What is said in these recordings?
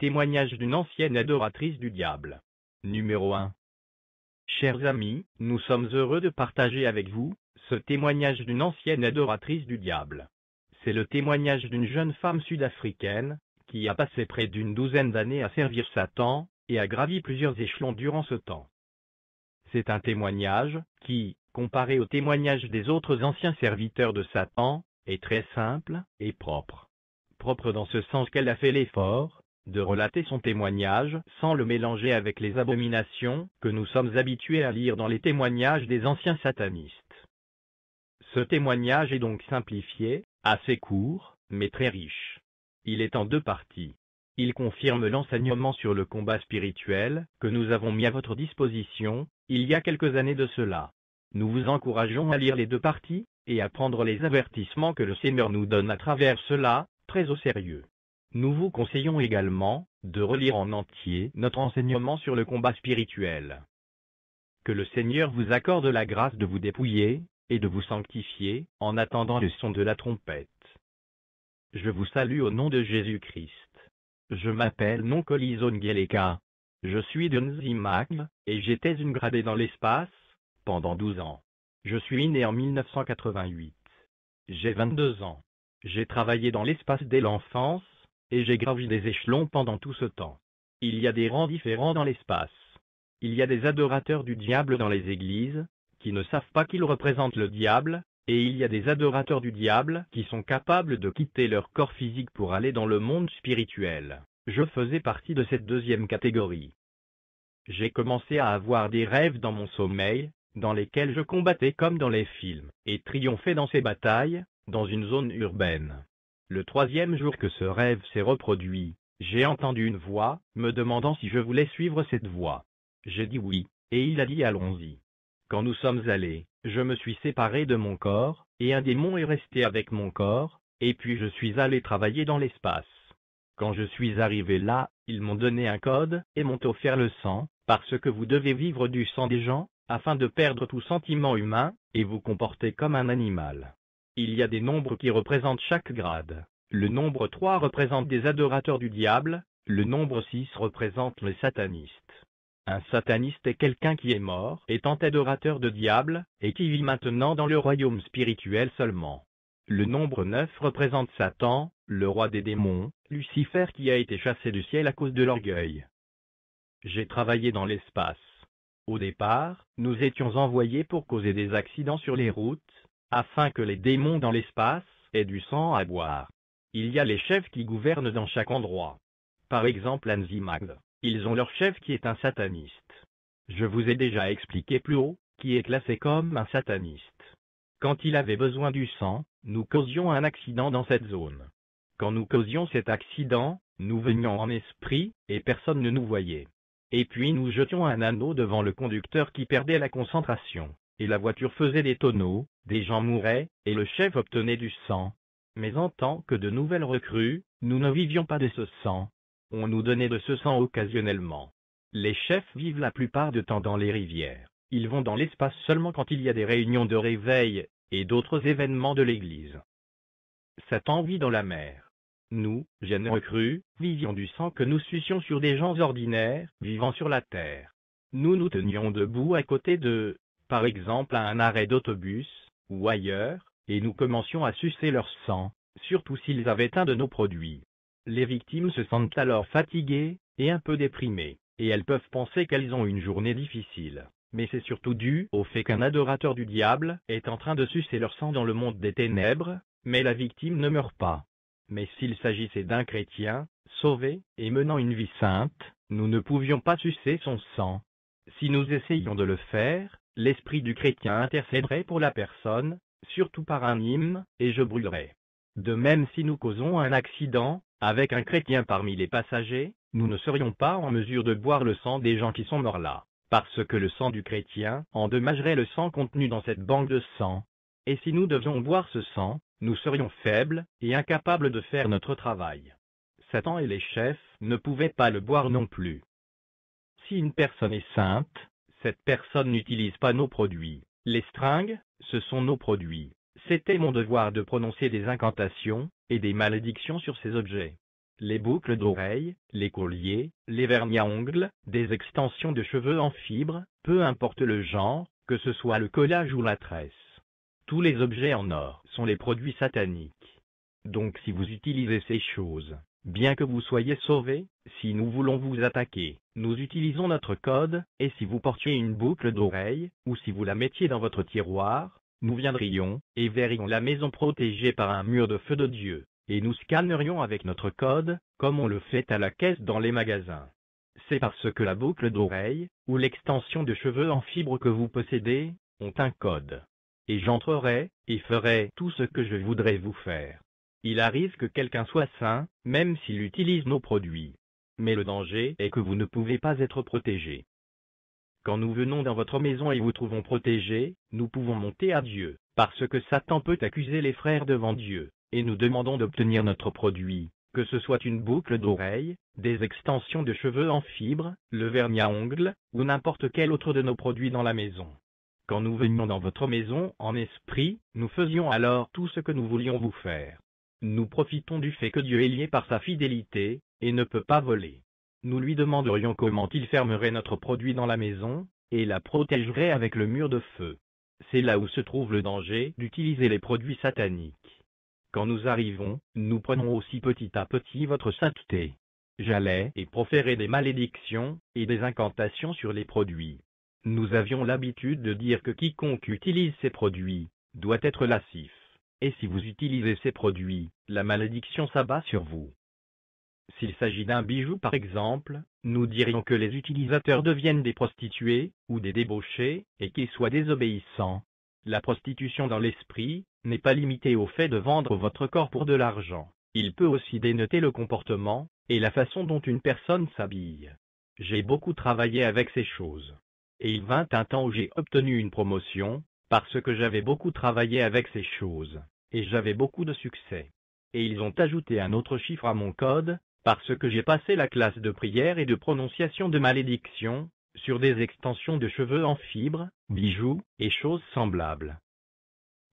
Témoignage d'une ancienne adoratrice du diable. Numéro 1. Chers amis, nous sommes heureux de partager avec vous ce témoignage d'une ancienne adoratrice du diable. C'est le témoignage d'une jeune femme sud-africaine qui a passé près d'une douzaine d'années à servir Satan et a gravi plusieurs échelons durant ce temps. C'est un témoignage qui, comparé au témoignage des autres anciens serviteurs de Satan, est très simple et propre. Propre dans ce sens qu'elle a fait l'effort de relater son témoignage sans le mélanger avec les abominations que nous sommes habitués à lire dans les témoignages des anciens satanistes. Ce témoignage est donc simplifié, assez court, mais très riche. Il est en deux parties. Il confirme l'enseignement sur le combat spirituel que nous avons mis à votre disposition, il y a quelques années de cela. Nous vous encourageons à lire les deux parties, et à prendre les avertissements que le Seigneur nous donne à travers cela, très au sérieux. Nous vous conseillons également de relire en entier notre enseignement sur le combat spirituel. Que le Seigneur vous accorde la grâce de vous dépouiller et de vous sanctifier en attendant le son de la trompette. Je vous salue au nom de Jésus-Christ. Je m'appelle Noncolison Je suis de Nzimagl, et j'étais une gradée dans l'espace, pendant 12 ans. Je suis né en 1988. J'ai 22 ans. J'ai travaillé dans l'espace dès l'enfance, et j'ai gravi des échelons pendant tout ce temps. Il y a des rangs différents dans l'espace. Il y a des adorateurs du diable dans les églises, qui ne savent pas qu'ils représentent le diable, et il y a des adorateurs du diable qui sont capables de quitter leur corps physique pour aller dans le monde spirituel. Je faisais partie de cette deuxième catégorie. J'ai commencé à avoir des rêves dans mon sommeil, dans lesquels je combattais comme dans les films, et triomphais dans ces batailles, dans une zone urbaine. Le troisième jour que ce rêve s'est reproduit, j'ai entendu une voix, me demandant si je voulais suivre cette voie. J'ai dit oui, et il a dit allons-y. Quand nous sommes allés, je me suis séparé de mon corps, et un démon est resté avec mon corps, et puis je suis allé travailler dans l'espace. Quand je suis arrivé là, ils m'ont donné un code, et m'ont offert le sang, parce que vous devez vivre du sang des gens, afin de perdre tout sentiment humain, et vous comporter comme un animal. Il y a des nombres qui représentent chaque grade. Le nombre 3 représente des adorateurs du diable, le nombre 6 représente les satanistes. Un sataniste est quelqu'un qui est mort, étant adorateur de diable, et qui vit maintenant dans le royaume spirituel seulement. Le nombre 9 représente Satan, le roi des démons, Lucifer qui a été chassé du ciel à cause de l'orgueil. J'ai travaillé dans l'espace. Au départ, nous étions envoyés pour causer des accidents sur les routes, afin que les démons dans l'espace aient du sang à boire. Il y a les chefs qui gouvernent dans chaque endroit. Par exemple Anzimag, ils ont leur chef qui est un sataniste. Je vous ai déjà expliqué plus haut, qui est classé comme un sataniste. Quand il avait besoin du sang, nous causions un accident dans cette zone. Quand nous causions cet accident, nous venions en esprit, et personne ne nous voyait. Et puis nous jetions un anneau devant le conducteur qui perdait la concentration et la voiture faisait des tonneaux, des gens mouraient, et le chef obtenait du sang. Mais en tant que de nouvelles recrues, nous ne vivions pas de ce sang. On nous donnait de ce sang occasionnellement. Les chefs vivent la plupart du temps dans les rivières. Ils vont dans l'espace seulement quand il y a des réunions de réveil, et d'autres événements de l'Église. Satan vit dans la mer. Nous, jeunes recrues, vivions du sang que nous sucions sur des gens ordinaires, vivant sur la terre. Nous nous tenions debout à côté d'eux, par exemple à un arrêt d'autobus, ou ailleurs, et nous commencions à sucer leur sang, surtout s'ils avaient un de nos produits. Les victimes se sentent alors fatiguées, et un peu déprimées, et elles peuvent penser qu'elles ont une journée difficile. Mais c'est surtout dû au fait qu'un adorateur du diable est en train de sucer leur sang dans le monde des ténèbres, mais la victime ne meurt pas. Mais s'il s'agissait d'un chrétien, sauvé, et menant une vie sainte, nous ne pouvions pas sucer son sang. Si nous essayions de le faire, l'esprit du chrétien intercéderait pour la personne, surtout par un hymne, et je brûlerais. De même si nous causons un accident, avec un chrétien parmi les passagers, nous ne serions pas en mesure de boire le sang des gens qui sont morts là, parce que le sang du chrétien endommagerait le sang contenu dans cette banque de sang. Et si nous devions boire ce sang, nous serions faibles et incapables de faire notre travail. Satan et les chefs ne pouvaient pas le boire non plus. Si une personne est sainte, cette personne n'utilise pas nos produits. Les stringues, ce sont nos produits. C'était mon devoir de prononcer des incantations et des malédictions sur ces objets. Les boucles d'oreilles, les colliers, les vernis à ongles, des extensions de cheveux en fibre, peu importe le genre, que ce soit le collage ou la tresse. Tous les objets en or sont les produits sataniques. Donc si vous utilisez ces choses, Bien que vous soyez sauvés, si nous voulons vous attaquer, nous utilisons notre code, et si vous portiez une boucle d'oreille, ou si vous la mettiez dans votre tiroir, nous viendrions, et verrions la maison protégée par un mur de feu de Dieu, et nous scannerions avec notre code, comme on le fait à la caisse dans les magasins. C'est parce que la boucle d'oreille, ou l'extension de cheveux en fibre que vous possédez, ont un code. Et j'entrerai, et ferai tout ce que je voudrais vous faire. Il arrive que quelqu'un soit sain, même s'il utilise nos produits. Mais le danger est que vous ne pouvez pas être protégé. Quand nous venons dans votre maison et vous trouvons protégé, nous pouvons monter à Dieu, parce que Satan peut accuser les frères devant Dieu, et nous demandons d'obtenir notre produit, que ce soit une boucle d'oreille, des extensions de cheveux en fibre, le vernis à ongles, ou n'importe quel autre de nos produits dans la maison. Quand nous venions dans votre maison en esprit, nous faisions alors tout ce que nous voulions vous faire. Nous profitons du fait que Dieu est lié par sa fidélité, et ne peut pas voler. Nous lui demanderions comment il fermerait notre produit dans la maison, et la protégerait avec le mur de feu. C'est là où se trouve le danger d'utiliser les produits sataniques. Quand nous arrivons, nous prenons aussi petit à petit votre sainteté. J'allais et proférais des malédictions, et des incantations sur les produits. Nous avions l'habitude de dire que quiconque utilise ces produits, doit être lascif et si vous utilisez ces produits, la malédiction s'abat sur vous. S'il s'agit d'un bijou par exemple, nous dirions que les utilisateurs deviennent des prostituées, ou des débauchés, et qu'ils soient désobéissants. La prostitution dans l'esprit n'est pas limitée au fait de vendre votre corps pour de l'argent. Il peut aussi dénoter le comportement et la façon dont une personne s'habille. J'ai beaucoup travaillé avec ces choses. Et il vint un temps où j'ai obtenu une promotion, parce que j'avais beaucoup travaillé avec ces choses, et j'avais beaucoup de succès. Et ils ont ajouté un autre chiffre à mon code, parce que j'ai passé la classe de prière et de prononciation de malédiction, sur des extensions de cheveux en fibres, bijoux, et choses semblables.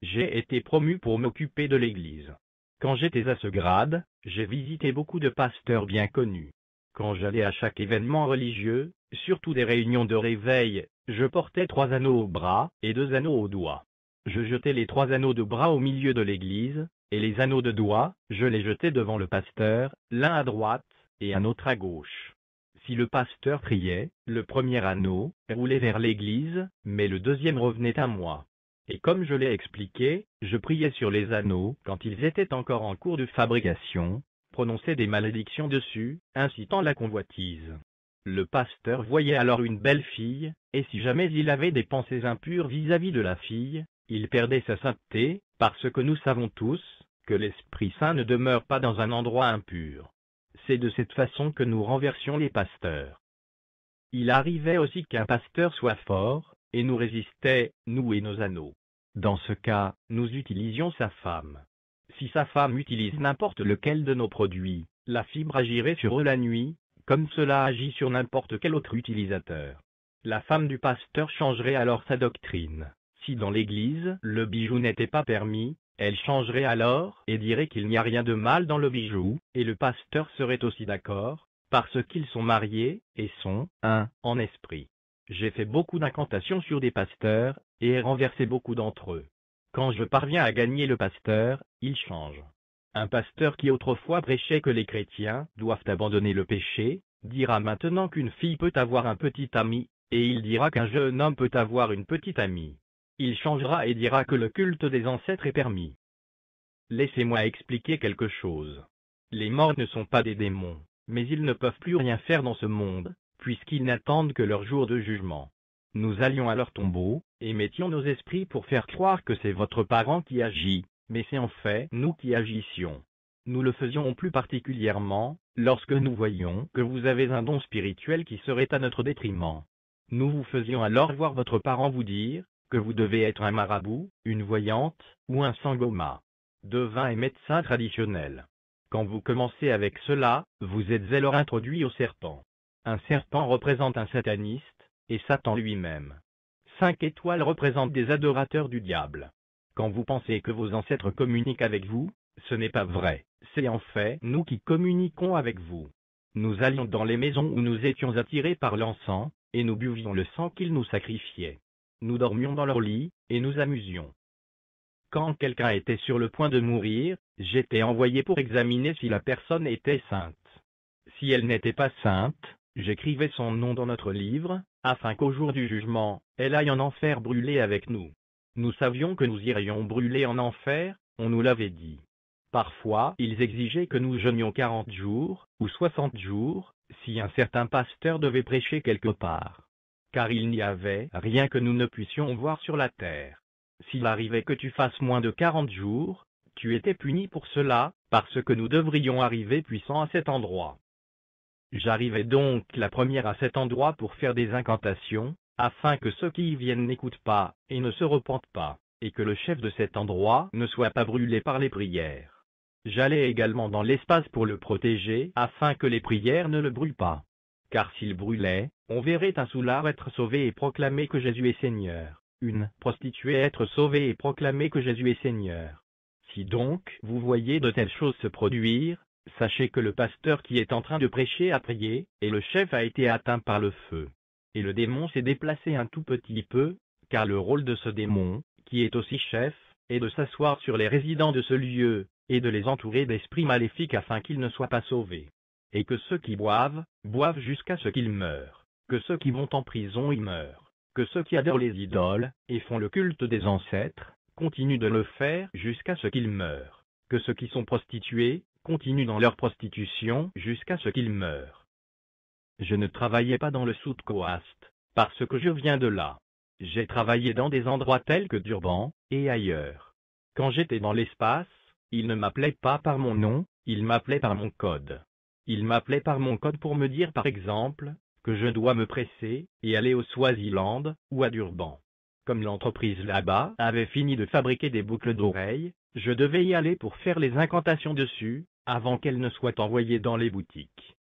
J'ai été promu pour m'occuper de l'Église. Quand j'étais à ce grade, j'ai visité beaucoup de pasteurs bien connus. Quand j'allais à chaque événement religieux, surtout des réunions de réveil, je portais trois anneaux au bras et deux anneaux aux doigts. Je jetais les trois anneaux de bras au milieu de l'église, et les anneaux de doigts, je les jetais devant le pasteur, l'un à droite et un autre à gauche. Si le pasteur priait, le premier anneau roulait vers l'église, mais le deuxième revenait à moi. Et comme je l'ai expliqué, je priais sur les anneaux quand ils étaient encore en cours de fabrication, prononçait des malédictions dessus, incitant la convoitise. Le pasteur voyait alors une belle fille, et si jamais il avait des pensées impures vis-à-vis -vis de la fille, il perdait sa sainteté, parce que nous savons tous, que l'Esprit Saint ne demeure pas dans un endroit impur. C'est de cette façon que nous renversions les pasteurs. Il arrivait aussi qu'un pasteur soit fort, et nous résistait, nous et nos anneaux. Dans ce cas, nous utilisions sa femme. Si sa femme utilise n'importe lequel de nos produits, la fibre agirait sur eux la nuit, comme cela agit sur n'importe quel autre utilisateur. La femme du pasteur changerait alors sa doctrine. Si dans l'église, le bijou n'était pas permis, elle changerait alors et dirait qu'il n'y a rien de mal dans le bijou, et le pasteur serait aussi d'accord, parce qu'ils sont mariés, et sont, un, en esprit. J'ai fait beaucoup d'incantations sur des pasteurs, et ai renversé beaucoup d'entre eux. Quand je parviens à gagner le pasteur, il change. Un pasteur qui autrefois prêchait que les chrétiens doivent abandonner le péché, dira maintenant qu'une fille peut avoir un petit ami, et il dira qu'un jeune homme peut avoir une petite amie. Il changera et dira que le culte des ancêtres est permis. Laissez-moi expliquer quelque chose. Les morts ne sont pas des démons, mais ils ne peuvent plus rien faire dans ce monde, puisqu'ils n'attendent que leur jour de jugement. Nous allions à leur tombeau, et mettions nos esprits pour faire croire que c'est votre parent qui agit, mais c'est en fait nous qui agissions. Nous le faisions plus particulièrement, lorsque nous voyions que vous avez un don spirituel qui serait à notre détriment. Nous vous faisions alors voir votre parent vous dire, que vous devez être un marabout, une voyante, ou un sangoma. Devin et médecin traditionnel. Quand vous commencez avec cela, vous êtes alors introduit au serpent. Un serpent représente un sataniste, et Satan lui-même. Cinq étoiles représentent des adorateurs du diable. Quand vous pensez que vos ancêtres communiquent avec vous, ce n'est pas vrai. C'est en fait nous qui communiquons avec vous. Nous allions dans les maisons où nous étions attirés par l'encens, et nous buvions le sang qu'ils nous sacrifiaient. Nous dormions dans leur lit, et nous amusions. Quand quelqu'un était sur le point de mourir, j'étais envoyé pour examiner si la personne était sainte. Si elle n'était pas sainte, j'écrivais son nom dans notre livre, afin qu'au jour du jugement, elle aille en enfer brûler avec nous. Nous savions que nous irions brûler en enfer, on nous l'avait dit. Parfois, ils exigeaient que nous jeûnions quarante jours, ou soixante jours, si un certain pasteur devait prêcher quelque part. Car il n'y avait rien que nous ne puissions voir sur la terre. S'il arrivait que tu fasses moins de quarante jours, tu étais puni pour cela, parce que nous devrions arriver puissants à cet endroit. J'arrivais donc la première à cet endroit pour faire des incantations, afin que ceux qui y viennent n'écoutent pas, et ne se repentent pas, et que le chef de cet endroit ne soit pas brûlé par les prières. J'allais également dans l'espace pour le protéger afin que les prières ne le brûlent pas. Car s'il brûlait, on verrait un soulard être sauvé et proclamer que Jésus est Seigneur, une prostituée être sauvée et proclamer que Jésus est Seigneur. Si donc vous voyez de telles choses se produire, sachez que le pasteur qui est en train de prêcher a prié, et le chef a été atteint par le feu et le démon s'est déplacé un tout petit peu, car le rôle de ce démon, qui est aussi chef, est de s'asseoir sur les résidents de ce lieu, et de les entourer d'esprits maléfiques afin qu'ils ne soient pas sauvés. Et que ceux qui boivent, boivent jusqu'à ce qu'ils meurent, que ceux qui vont en prison y meurent, que ceux qui adorent les idoles, et font le culte des ancêtres, continuent de le faire jusqu'à ce qu'ils meurent, que ceux qui sont prostitués, continuent dans leur prostitution jusqu'à ce qu'ils meurent je ne travaillais pas dans le South parce que je viens de là. J'ai travaillé dans des endroits tels que Durban, et ailleurs. Quand j'étais dans l'espace, il ne m'appelait pas par mon nom, il m'appelait par mon code. Il m'appelait par mon code pour me dire par exemple, que je dois me presser, et aller au Swaziland, ou à Durban. Comme l'entreprise là-bas avait fini de fabriquer des boucles d'oreilles, je devais y aller pour faire les incantations dessus, avant qu'elles ne soient envoyées dans les boutiques.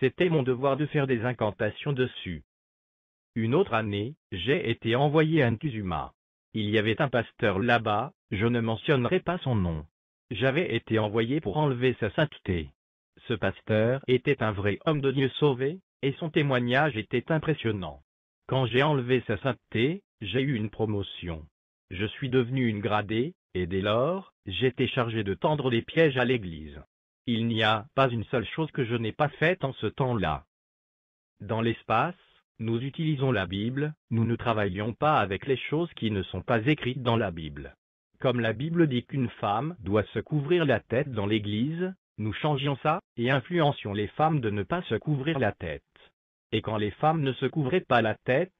C'était mon devoir de faire des incantations dessus. Une autre année, j'ai été envoyé à Ntuzuma. Il y avait un pasteur là-bas, je ne mentionnerai pas son nom. J'avais été envoyé pour enlever sa sainteté. Ce pasteur était un vrai homme de Dieu sauvé, et son témoignage était impressionnant. Quand j'ai enlevé sa sainteté, j'ai eu une promotion. Je suis devenu une gradée, et dès lors, j'étais chargé de tendre des pièges à l'Église. Il n'y a pas une seule chose que je n'ai pas faite en ce temps-là. Dans l'espace, nous utilisons la Bible, nous ne travaillons pas avec les choses qui ne sont pas écrites dans la Bible. Comme la Bible dit qu'une femme doit se couvrir la tête dans l'Église, nous changions ça, et influencions les femmes de ne pas se couvrir la tête. Et quand les femmes ne se couvraient pas la tête,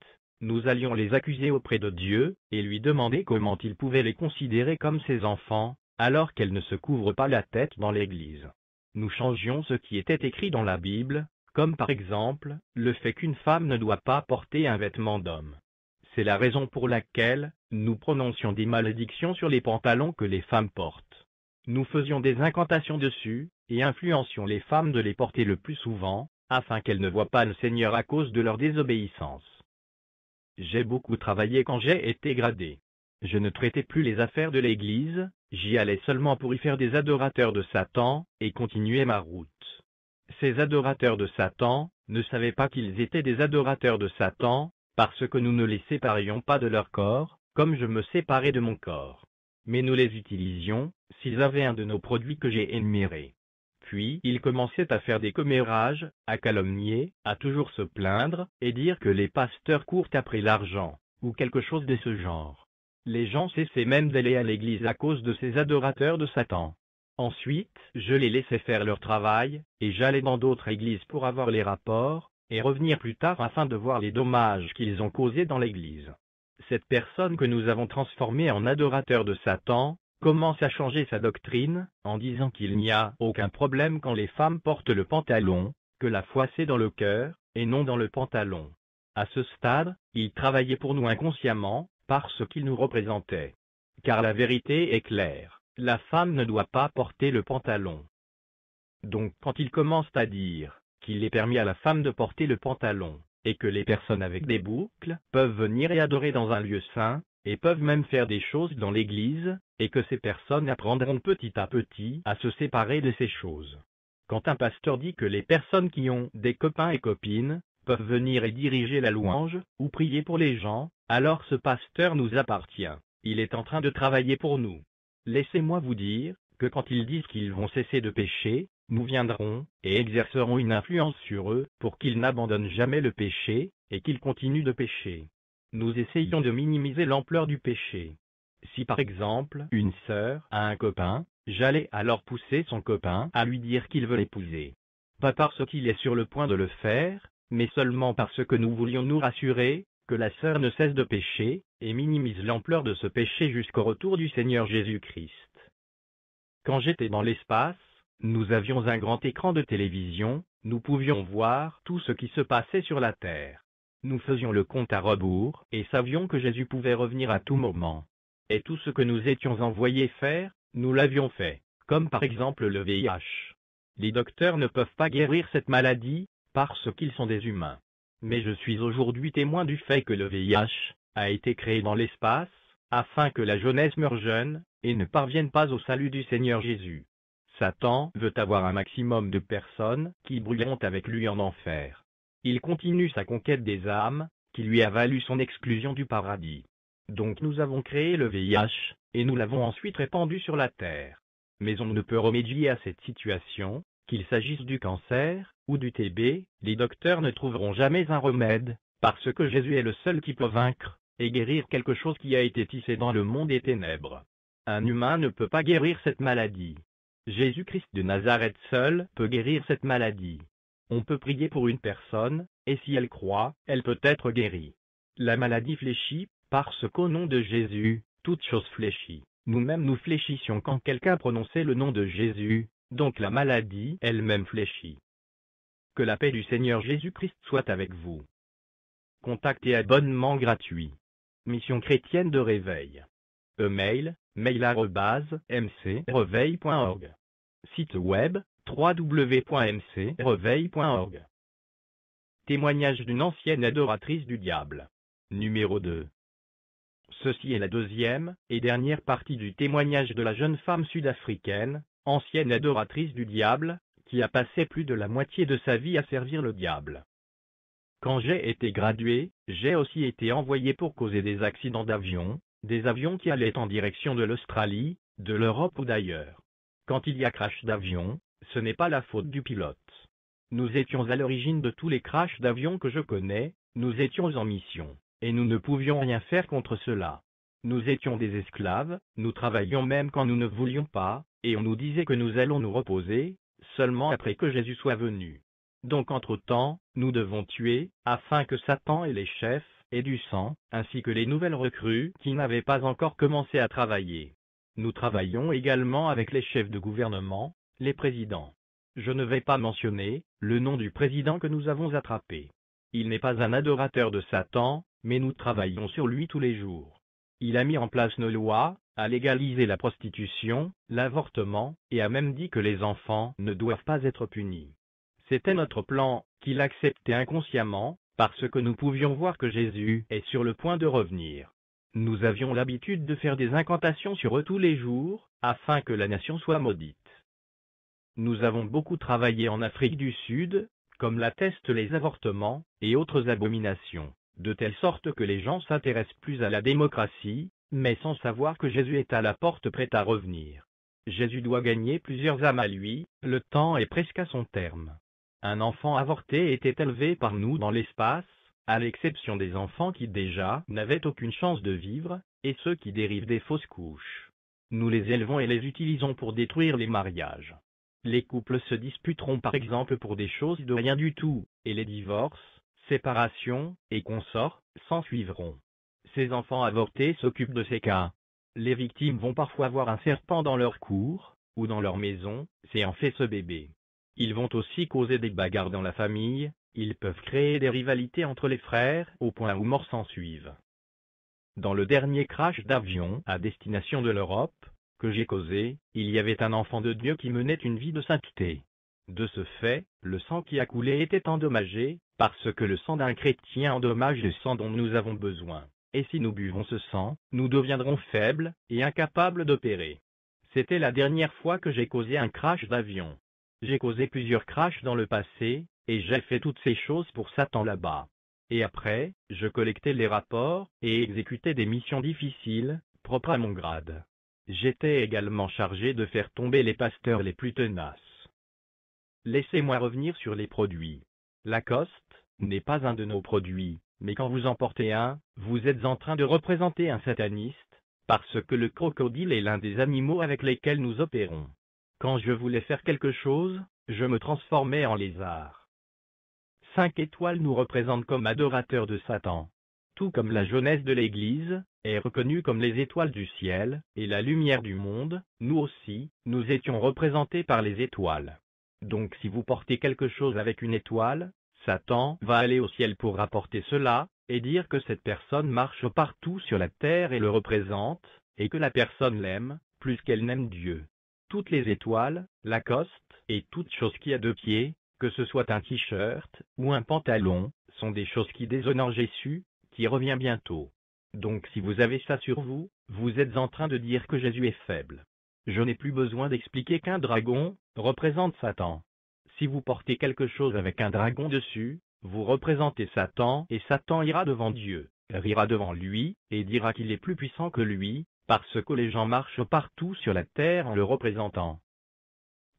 nous allions les accuser auprès de Dieu, et lui demander comment il pouvait les considérer comme ses enfants, alors qu'elle ne se couvre pas la tête dans l'Église. Nous changions ce qui était écrit dans la Bible, comme par exemple, le fait qu'une femme ne doit pas porter un vêtement d'homme. C'est la raison pour laquelle, nous prononcions des malédictions sur les pantalons que les femmes portent. Nous faisions des incantations dessus, et influencions les femmes de les porter le plus souvent, afin qu'elles ne voient pas le Seigneur à cause de leur désobéissance. J'ai beaucoup travaillé quand j'ai été gradé. Je ne traitais plus les affaires de l'Église, j'y allais seulement pour y faire des adorateurs de Satan, et continuais ma route. Ces adorateurs de Satan, ne savaient pas qu'ils étaient des adorateurs de Satan, parce que nous ne les séparions pas de leur corps, comme je me séparais de mon corps. Mais nous les utilisions, s'ils avaient un de nos produits que j'ai énumérés. Puis ils commençaient à faire des commérages, à calomnier, à toujours se plaindre, et dire que les pasteurs courent après l'argent, ou quelque chose de ce genre. Les gens cessaient même d'aller à l'église à cause de ces adorateurs de Satan. Ensuite, je les laissais faire leur travail, et j'allais dans d'autres églises pour avoir les rapports, et revenir plus tard afin de voir les dommages qu'ils ont causés dans l'église. Cette personne que nous avons transformée en adorateur de Satan, commence à changer sa doctrine, en disant qu'il n'y a aucun problème quand les femmes portent le pantalon, que la foi c'est dans le cœur, et non dans le pantalon. À ce stade, il travaillait pour nous inconsciemment, par ce qu'il nous représentait. Car la vérité est claire, la femme ne doit pas porter le pantalon. Donc quand ils commencent à dire qu'il est permis à la femme de porter le pantalon, et que les personnes avec des boucles peuvent venir et adorer dans un lieu saint, et peuvent même faire des choses dans l'Église, et que ces personnes apprendront petit à petit à se séparer de ces choses. Quand un pasteur dit que les personnes qui ont des copains et copines peuvent venir et diriger la louange, ou prier pour les gens, alors ce pasteur nous appartient. Il est en train de travailler pour nous. Laissez-moi vous dire, que quand ils disent qu'ils vont cesser de pécher, nous viendrons, et exercerons une influence sur eux, pour qu'ils n'abandonnent jamais le péché, et qu'ils continuent de pécher. Nous essayons de minimiser l'ampleur du péché. Si par exemple une sœur a un copain, j'allais alors pousser son copain à lui dire qu'il veut l'épouser. Pas parce qu'il est sur le point de le faire, mais seulement parce que nous voulions nous rassurer, que la sœur ne cesse de pécher, et minimise l'ampleur de ce péché jusqu'au retour du Seigneur Jésus-Christ. Quand j'étais dans l'espace, nous avions un grand écran de télévision, nous pouvions voir tout ce qui se passait sur la Terre. Nous faisions le compte à rebours et savions que Jésus pouvait revenir à tout moment. Et tout ce que nous étions envoyés faire, nous l'avions fait, comme par exemple le VIH. Les docteurs ne peuvent pas guérir cette maladie, parce qu'ils sont des humains mais je suis aujourd'hui témoin du fait que le VIH a été créé dans l'espace, afin que la jeunesse meure jeune, et ne parvienne pas au salut du Seigneur Jésus. Satan veut avoir un maximum de personnes qui brûleront avec lui en enfer. Il continue sa conquête des âmes, qui lui a valu son exclusion du paradis. Donc nous avons créé le VIH, et nous l'avons ensuite répandu sur la terre. Mais on ne peut remédier à cette situation, qu'il s'agisse du cancer, du TB, les docteurs ne trouveront jamais un remède, parce que Jésus est le seul qui peut vaincre, et guérir quelque chose qui a été tissé dans le monde des ténèbres. Un humain ne peut pas guérir cette maladie. Jésus-Christ de Nazareth seul peut guérir cette maladie. On peut prier pour une personne, et si elle croit, elle peut être guérie. La maladie fléchit, parce qu'au nom de Jésus, toute chose fléchit. Nous-mêmes nous fléchissions quand quelqu'un prononçait le nom de Jésus, donc la maladie elle-même fléchit. Que la paix du Seigneur Jésus-Christ soit avec vous. Contact et abonnement gratuit. Mission chrétienne de réveil. E-mail, Site web, www.mcreveil.org. Témoignage d'une ancienne adoratrice du diable. Numéro 2. Ceci est la deuxième et dernière partie du témoignage de la jeune femme sud-africaine, ancienne adoratrice du diable, qui a passé plus de la moitié de sa vie à servir le diable. Quand j'ai été gradué, j'ai aussi été envoyé pour causer des accidents d'avion, des avions qui allaient en direction de l'Australie, de l'Europe ou d'ailleurs. Quand il y a crash d'avion, ce n'est pas la faute du pilote. Nous étions à l'origine de tous les crashs d'avions que je connais, nous étions en mission, et nous ne pouvions rien faire contre cela. Nous étions des esclaves, nous travaillions même quand nous ne voulions pas, et on nous disait que nous allons nous reposer, seulement après que Jésus soit venu. Donc entre-temps, nous devons tuer, afin que Satan et les chefs, aient du sang, ainsi que les nouvelles recrues qui n'avaient pas encore commencé à travailler. Nous travaillons également avec les chefs de gouvernement, les présidents. Je ne vais pas mentionner le nom du président que nous avons attrapé. Il n'est pas un adorateur de Satan, mais nous travaillons sur lui tous les jours. Il a mis en place nos lois, a légalisé la prostitution, l'avortement, et a même dit que les enfants ne doivent pas être punis. C'était notre plan, qu'il acceptait inconsciemment, parce que nous pouvions voir que Jésus est sur le point de revenir. Nous avions l'habitude de faire des incantations sur eux tous les jours, afin que la nation soit maudite. Nous avons beaucoup travaillé en Afrique du Sud, comme l'attestent les avortements, et autres abominations de telle sorte que les gens s'intéressent plus à la démocratie, mais sans savoir que Jésus est à la porte prêt à revenir. Jésus doit gagner plusieurs âmes à lui, le temps est presque à son terme. Un enfant avorté était élevé par nous dans l'espace, à l'exception des enfants qui déjà n'avaient aucune chance de vivre, et ceux qui dérivent des fausses couches. Nous les élevons et les utilisons pour détruire les mariages. Les couples se disputeront par exemple pour des choses de rien du tout, et les divorces, séparation, et consorts, s'ensuivront. Ces enfants avortés s'occupent de ces cas. Les victimes vont parfois voir un serpent dans leur cour, ou dans leur maison, c'est en fait ce bébé. Ils vont aussi causer des bagarres dans la famille, ils peuvent créer des rivalités entre les frères au point où morts suivent. Dans le dernier crash d'avion à destination de l'Europe, que j'ai causé, il y avait un enfant de Dieu qui menait une vie de sainteté. De ce fait, le sang qui a coulé était endommagé, parce que le sang d'un chrétien endommage le sang dont nous avons besoin, et si nous buvons ce sang, nous deviendrons faibles et incapables d'opérer. C'était la dernière fois que j'ai causé un crash d'avion. J'ai causé plusieurs crashs dans le passé, et j'ai fait toutes ces choses pour Satan là-bas. Et après, je collectais les rapports et exécutais des missions difficiles, propres à mon grade. J'étais également chargé de faire tomber les pasteurs les plus tenaces. Laissez-moi revenir sur les produits. Lacoste n'est pas un de nos produits, mais quand vous en portez un, vous êtes en train de représenter un sataniste, parce que le crocodile est l'un des animaux avec lesquels nous opérons. Quand je voulais faire quelque chose, je me transformais en lézard. Cinq étoiles nous représentent comme adorateurs de Satan. Tout comme la jeunesse de l'Église, est reconnue comme les étoiles du ciel, et la lumière du monde, nous aussi, nous étions représentés par les étoiles. Donc si vous portez quelque chose avec une étoile, Satan va aller au ciel pour rapporter cela, et dire que cette personne marche partout sur la terre et le représente, et que la personne l'aime, plus qu'elle n'aime Dieu. Toutes les étoiles, la coste, et toute chose qui a deux pieds, que ce soit un t-shirt ou un pantalon, sont des choses qui déshonorent Jésus, qui revient bientôt. Donc si vous avez ça sur vous, vous êtes en train de dire que Jésus est faible. Je n'ai plus besoin d'expliquer qu'un dragon représente Satan. Si vous portez quelque chose avec un dragon dessus, vous représentez Satan et Satan ira devant Dieu, rira devant lui, et dira qu'il est plus puissant que lui, parce que les gens marchent partout sur la terre en le représentant.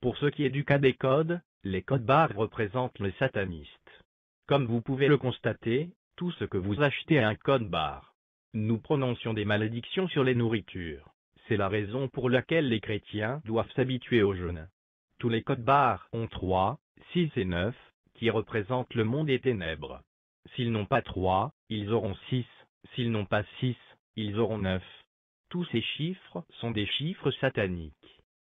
Pour ce qui est du cas des codes, les codes barres représentent les satanistes. Comme vous pouvez le constater, tout ce que vous achetez est un code barre. Nous prononcions des malédictions sur les nourritures. C'est la raison pour laquelle les chrétiens doivent s'habituer au jeûne. Tous les codes barres ont 3, 6 et 9, qui représentent le monde des ténèbres. S'ils n'ont pas 3, ils auront 6, s'ils n'ont pas 6, ils auront 9. Tous ces chiffres sont des chiffres sataniques.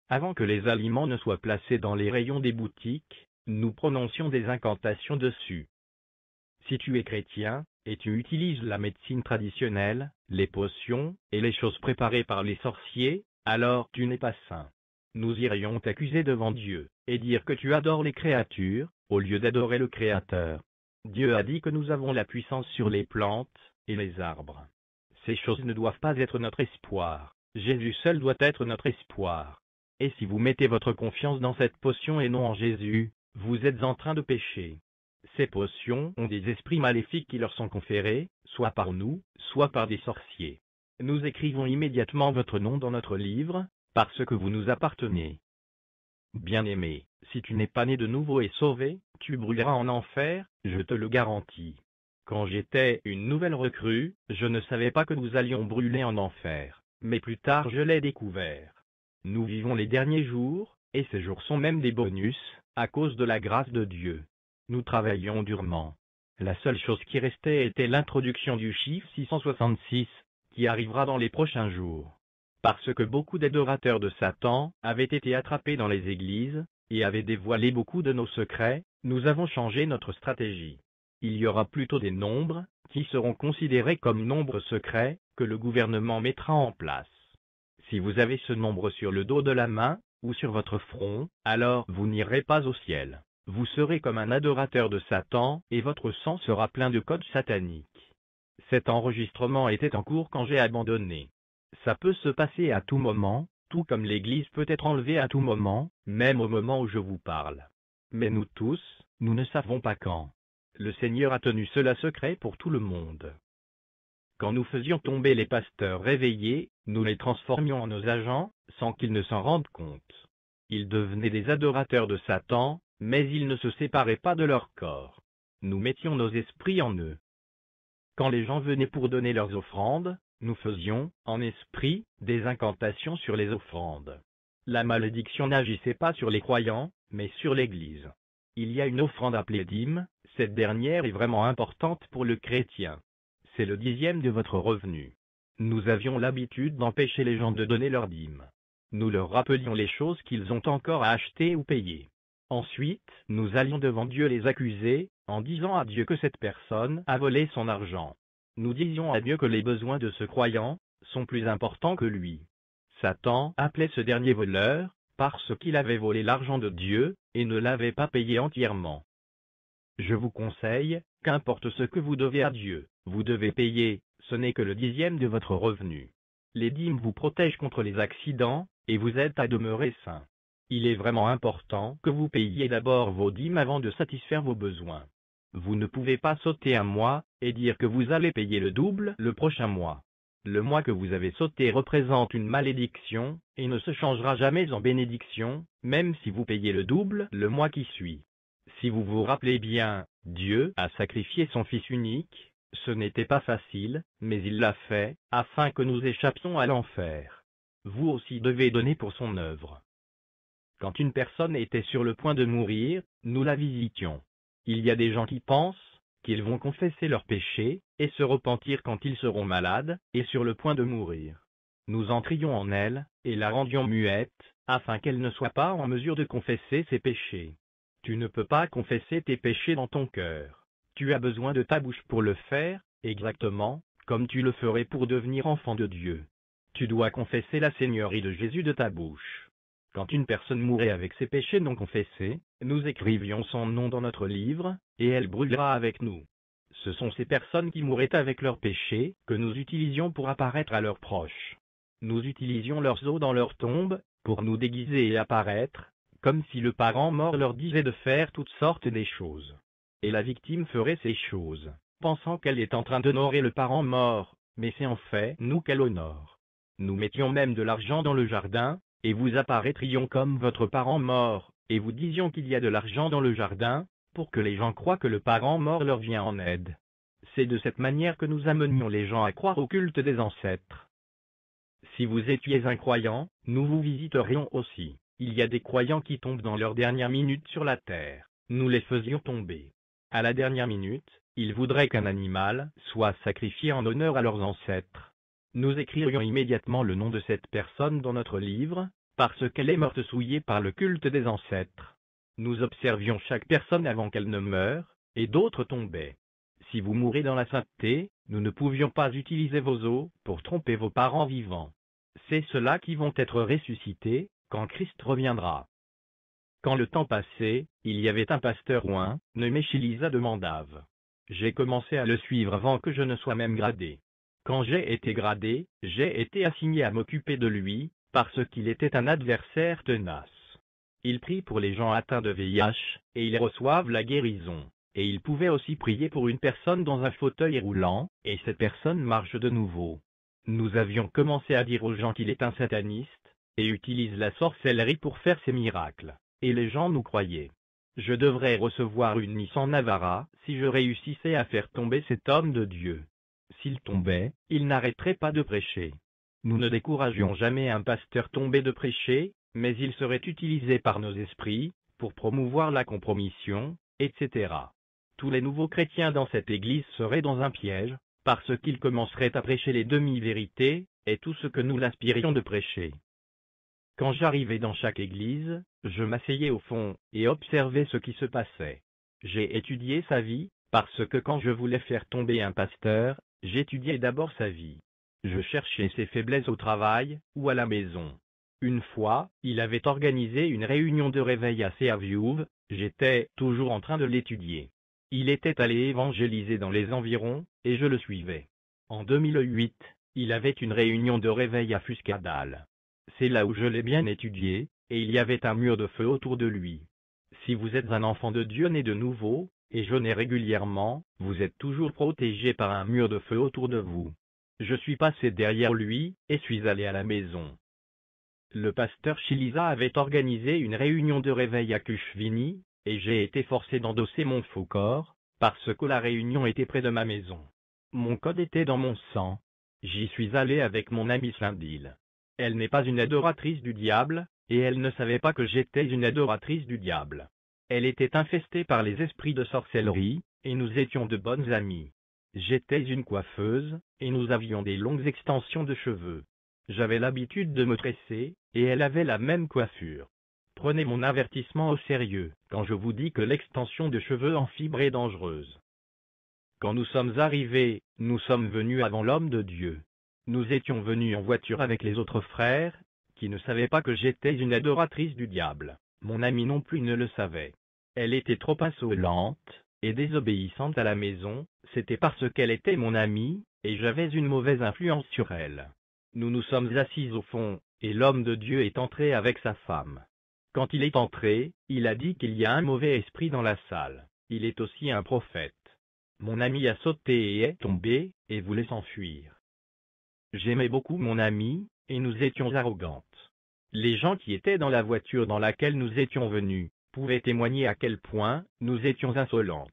Avant que les aliments ne soient placés dans les rayons des boutiques, nous prononcions des incantations dessus. Si tu es chrétien, et tu utilises la médecine traditionnelle, les potions, et les choses préparées par les sorciers, alors tu n'es pas saint. Nous irions t'accuser devant Dieu, et dire que tu adores les créatures, au lieu d'adorer le Créateur. Dieu a dit que nous avons la puissance sur les plantes, et les arbres. Ces choses ne doivent pas être notre espoir, Jésus seul doit être notre espoir. Et si vous mettez votre confiance dans cette potion et non en Jésus, vous êtes en train de pécher. Ces potions ont des esprits maléfiques qui leur sont conférés, soit par nous, soit par des sorciers. Nous écrivons immédiatement votre nom dans notre livre, parce que vous nous appartenez. Bien-aimé, si tu n'es pas né de nouveau et sauvé, tu brûleras en enfer, je te le garantis. Quand j'étais une nouvelle recrue, je ne savais pas que nous allions brûler en enfer, mais plus tard je l'ai découvert. Nous vivons les derniers jours, et ces jours sont même des bonus, à cause de la grâce de Dieu. Nous travaillions durement. La seule chose qui restait était l'introduction du chiffre 666, qui arrivera dans les prochains jours. Parce que beaucoup d'adorateurs de Satan avaient été attrapés dans les églises, et avaient dévoilé beaucoup de nos secrets, nous avons changé notre stratégie. Il y aura plutôt des nombres, qui seront considérés comme nombres secrets, que le gouvernement mettra en place. Si vous avez ce nombre sur le dos de la main, ou sur votre front, alors vous n'irez pas au ciel vous serez comme un adorateur de Satan, et votre sang sera plein de codes sataniques. Cet enregistrement était en cours quand j'ai abandonné. Ça peut se passer à tout moment, tout comme l'Église peut être enlevée à tout moment, même au moment où je vous parle. Mais nous tous, nous ne savons pas quand. Le Seigneur a tenu cela secret pour tout le monde. Quand nous faisions tomber les pasteurs réveillés, nous les transformions en nos agents, sans qu'ils ne s'en rendent compte. Ils devenaient des adorateurs de Satan, mais ils ne se séparaient pas de leur corps. Nous mettions nos esprits en eux. Quand les gens venaient pour donner leurs offrandes, nous faisions, en esprit, des incantations sur les offrandes. La malédiction n'agissait pas sur les croyants, mais sur l'Église. Il y a une offrande appelée dîme, cette dernière est vraiment importante pour le chrétien. C'est le dixième de votre revenu. Nous avions l'habitude d'empêcher les gens de donner leur dîme. Nous leur rappelions les choses qu'ils ont encore à acheter ou payer. Ensuite, nous allions devant Dieu les accuser, en disant à Dieu que cette personne a volé son argent. Nous disions à Dieu que les besoins de ce croyant sont plus importants que lui. Satan appelait ce dernier voleur, parce qu'il avait volé l'argent de Dieu, et ne l'avait pas payé entièrement. Je vous conseille, qu'importe ce que vous devez à Dieu, vous devez payer, ce n'est que le dixième de votre revenu. Les dîmes vous protègent contre les accidents, et vous aident à demeurer sain. Il est vraiment important que vous payiez d'abord vos dîmes avant de satisfaire vos besoins. Vous ne pouvez pas sauter un mois, et dire que vous allez payer le double le prochain mois. Le mois que vous avez sauté représente une malédiction, et ne se changera jamais en bénédiction, même si vous payez le double le mois qui suit. Si vous vous rappelez bien, Dieu a sacrifié son Fils unique, ce n'était pas facile, mais il l'a fait, afin que nous échappions à l'enfer. Vous aussi devez donner pour son œuvre. Quand une personne était sur le point de mourir, nous la visitions. Il y a des gens qui pensent qu'ils vont confesser leurs péchés, et se repentir quand ils seront malades, et sur le point de mourir. Nous entrions en elle, et la rendions muette, afin qu'elle ne soit pas en mesure de confesser ses péchés. Tu ne peux pas confesser tes péchés dans ton cœur. Tu as besoin de ta bouche pour le faire, exactement, comme tu le ferais pour devenir enfant de Dieu. Tu dois confesser la Seigneurie de Jésus de ta bouche. Quand une personne mourait avec ses péchés non confessés, nous écrivions son nom dans notre livre, et elle brûlera avec nous. Ce sont ces personnes qui mouraient avec leurs péchés, que nous utilisions pour apparaître à leurs proches. Nous utilisions leurs os dans leur tombe, pour nous déguiser et apparaître, comme si le parent mort leur disait de faire toutes sortes des choses. Et la victime ferait ces choses, pensant qu'elle est en train d'honorer le parent mort, mais c'est en fait nous qu'elle honore. Nous mettions même de l'argent dans le jardin, et vous apparaîtrions comme votre parent mort, et vous disions qu'il y a de l'argent dans le jardin, pour que les gens croient que le parent mort leur vient en aide. C'est de cette manière que nous amenions les gens à croire au culte des ancêtres. Si vous étiez un croyant, nous vous visiterions aussi. Il y a des croyants qui tombent dans leur dernière minute sur la terre. Nous les faisions tomber. À la dernière minute, ils voudraient qu'un animal soit sacrifié en honneur à leurs ancêtres nous écririons immédiatement le nom de cette personne dans notre livre, parce qu'elle est morte souillée par le culte des ancêtres. Nous observions chaque personne avant qu'elle ne meure, et d'autres tombaient. Si vous mourrez dans la sainteté, nous ne pouvions pas utiliser vos os pour tromper vos parents vivants. C'est ceux-là qui vont être ressuscités, quand Christ reviendra. Quand le temps passait, il y avait un pasteur ou un, de Mandave. J'ai commencé à le suivre avant que je ne sois même gradé. Quand j'ai été gradé, j'ai été assigné à m'occuper de lui, parce qu'il était un adversaire tenace. Il prie pour les gens atteints de VIH, et ils reçoivent la guérison. Et il pouvait aussi prier pour une personne dans un fauteuil roulant, et cette personne marche de nouveau. Nous avions commencé à dire aux gens qu'il est un sataniste, et utilise la sorcellerie pour faire ses miracles, et les gens nous croyaient. Je devrais recevoir une Nice en Navarra si je réussissais à faire tomber cet homme de Dieu. S'il tombait, il n'arrêterait pas de prêcher. Nous ne découragions jamais un pasteur tombé de prêcher, mais il serait utilisé par nos esprits, pour promouvoir la compromission, etc. Tous les nouveaux chrétiens dans cette Église seraient dans un piège, parce qu'ils commenceraient à prêcher les demi-vérités, et tout ce que nous l'aspirions de prêcher. Quand j'arrivais dans chaque Église, je m'asseyais au fond, et observais ce qui se passait. J'ai étudié sa vie, parce que quand je voulais faire tomber un pasteur, J'étudiais d'abord sa vie. Je cherchais ses faiblesses au travail ou à la maison. Une fois, il avait organisé une réunion de réveil à Seaviouve, j'étais toujours en train de l'étudier. Il était allé évangéliser dans les environs, et je le suivais. En 2008, il avait une réunion de réveil à Fuscadal. C'est là où je l'ai bien étudié, et il y avait un mur de feu autour de lui. Si vous êtes un enfant de Dieu né de nouveau, et jeûnez régulièrement, vous êtes toujours protégé par un mur de feu autour de vous. Je suis passé derrière lui, et suis allé à la maison. Le pasteur Chilisa avait organisé une réunion de réveil à Kuchvini, et j'ai été forcé d'endosser mon faux corps, parce que la réunion était près de ma maison. Mon code était dans mon sang. J'y suis allé avec mon amie Slindil. Elle n'est pas une adoratrice du diable, et elle ne savait pas que j'étais une adoratrice du diable. Elle était infestée par les esprits de sorcellerie, et nous étions de bonnes amies. J'étais une coiffeuse, et nous avions des longues extensions de cheveux. J'avais l'habitude de me tresser, et elle avait la même coiffure. Prenez mon avertissement au sérieux, quand je vous dis que l'extension de cheveux en fibre est dangereuse. Quand nous sommes arrivés, nous sommes venus avant l'homme de Dieu. Nous étions venus en voiture avec les autres frères, qui ne savaient pas que j'étais une adoratrice du diable. Mon amie non plus ne le savait. Elle était trop insolente, et désobéissante à la maison, c'était parce qu'elle était mon amie, et j'avais une mauvaise influence sur elle. Nous nous sommes assises au fond, et l'homme de Dieu est entré avec sa femme. Quand il est entré, il a dit qu'il y a un mauvais esprit dans la salle. Il est aussi un prophète. Mon amie a sauté et est tombé, et voulait s'enfuir. J'aimais beaucoup mon amie, et nous étions arrogantes. Les gens qui étaient dans la voiture dans laquelle nous étions venus pouvaient témoigner à quel point nous étions insolentes.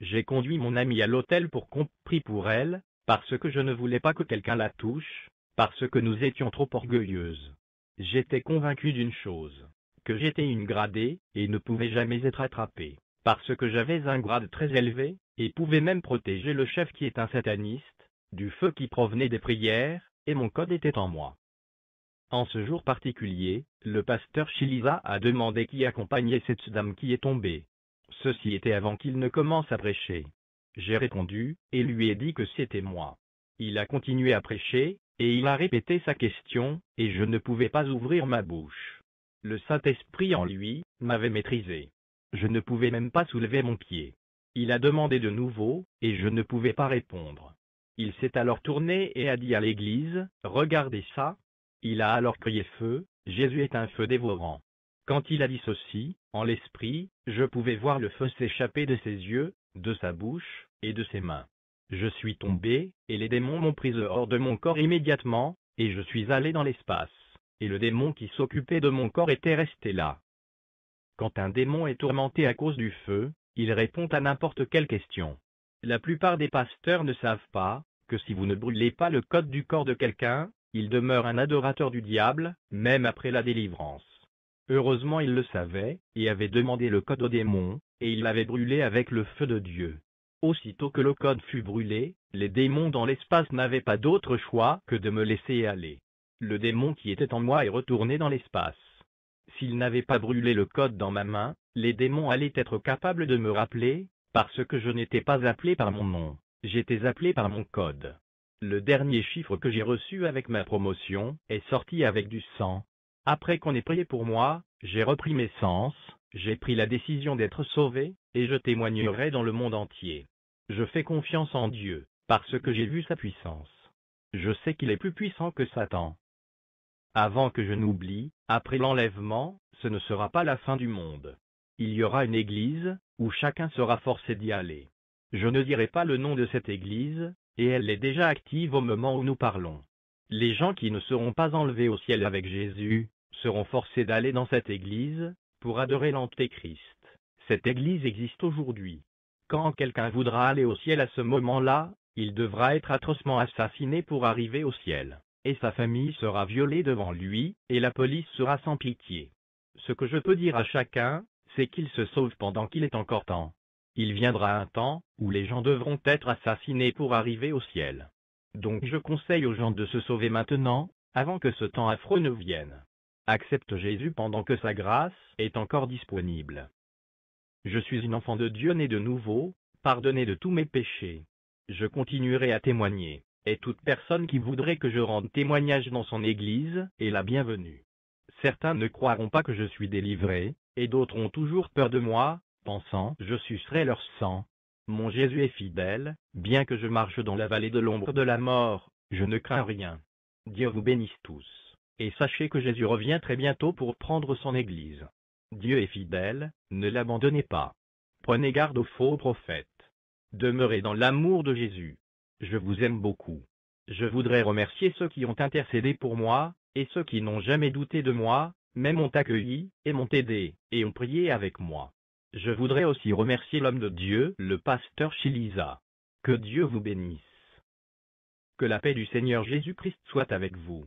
J'ai conduit mon amie à l'hôtel pour qu'on prie pour elle, parce que je ne voulais pas que quelqu'un la touche, parce que nous étions trop orgueilleuses. J'étais convaincu d'une chose, que j'étais une gradée, et ne pouvais jamais être attrapée, parce que j'avais un grade très élevé, et pouvais même protéger le chef qui est un sataniste, du feu qui provenait des prières, et mon code était en moi. En ce jour particulier, le pasteur Chiliza a demandé qui accompagnait cette dame qui est tombée. Ceci était avant qu'il ne commence à prêcher. J'ai répondu, et lui ai dit que c'était moi. Il a continué à prêcher, et il a répété sa question, et je ne pouvais pas ouvrir ma bouche. Le Saint-Esprit en lui, m'avait maîtrisé. Je ne pouvais même pas soulever mon pied. Il a demandé de nouveau, et je ne pouvais pas répondre. Il s'est alors tourné et a dit à l'église, Regardez ça, il a alors crié feu, Jésus est un feu dévorant. Quand il a dit ceci, en l'esprit, je pouvais voir le feu s'échapper de ses yeux, de sa bouche, et de ses mains. Je suis tombé, et les démons m'ont pris hors de mon corps immédiatement, et je suis allé dans l'espace, et le démon qui s'occupait de mon corps était resté là. Quand un démon est tourmenté à cause du feu, il répond à n'importe quelle question. La plupart des pasteurs ne savent pas que si vous ne brûlez pas le code du corps de quelqu'un, il demeure un adorateur du diable, même après la délivrance. Heureusement il le savait, et avait demandé le code au démon, et il l'avait brûlé avec le feu de Dieu. Aussitôt que le code fut brûlé, les démons dans l'espace n'avaient pas d'autre choix que de me laisser aller. Le démon qui était en moi est retourné dans l'espace. S'il n'avait pas brûlé le code dans ma main, les démons allaient être capables de me rappeler, parce que je n'étais pas appelé par mon nom, j'étais appelé par mon code. Le dernier chiffre que j'ai reçu avec ma promotion est sorti avec du sang. Après qu'on ait prié pour moi, j'ai repris mes sens, j'ai pris la décision d'être sauvé, et je témoignerai dans le monde entier. Je fais confiance en Dieu, parce que j'ai vu sa puissance. Je sais qu'il est plus puissant que Satan. Avant que je n'oublie, après l'enlèvement, ce ne sera pas la fin du monde. Il y aura une église, où chacun sera forcé d'y aller. Je ne dirai pas le nom de cette église, et elle est déjà active au moment où nous parlons. Les gens qui ne seront pas enlevés au ciel avec Jésus, seront forcés d'aller dans cette église, pour adorer l'Antéchrist. Cette église existe aujourd'hui. Quand quelqu'un voudra aller au ciel à ce moment-là, il devra être atrocement assassiné pour arriver au ciel, et sa famille sera violée devant lui, et la police sera sans pitié. Ce que je peux dire à chacun, c'est qu'il se sauve pendant qu'il est encore temps. Il viendra un temps où les gens devront être assassinés pour arriver au ciel. Donc je conseille aux gens de se sauver maintenant, avant que ce temps affreux ne vienne. Accepte Jésus pendant que sa grâce est encore disponible. Je suis une enfant de Dieu née de nouveau, pardonnée de tous mes péchés. Je continuerai à témoigner, et toute personne qui voudrait que je rende témoignage dans son Église est la bienvenue. Certains ne croiront pas que je suis délivré, et d'autres ont toujours peur de moi, pensant Je sucerai leur sang. Mon Jésus est fidèle, bien que je marche dans la vallée de l'ombre de la mort, je ne crains rien. Dieu vous bénisse tous, et sachez que Jésus revient très bientôt pour prendre son Église. Dieu est fidèle, ne l'abandonnez pas. Prenez garde aux faux prophètes. Demeurez dans l'amour de Jésus. Je vous aime beaucoup. Je voudrais remercier ceux qui ont intercédé pour moi, et ceux qui n'ont jamais douté de moi, mais m'ont accueilli, et m'ont aidé, et ont prié avec moi. Je voudrais aussi remercier l'homme de Dieu, le pasteur Chilisa. Que Dieu vous bénisse. Que la paix du Seigneur Jésus-Christ soit avec vous.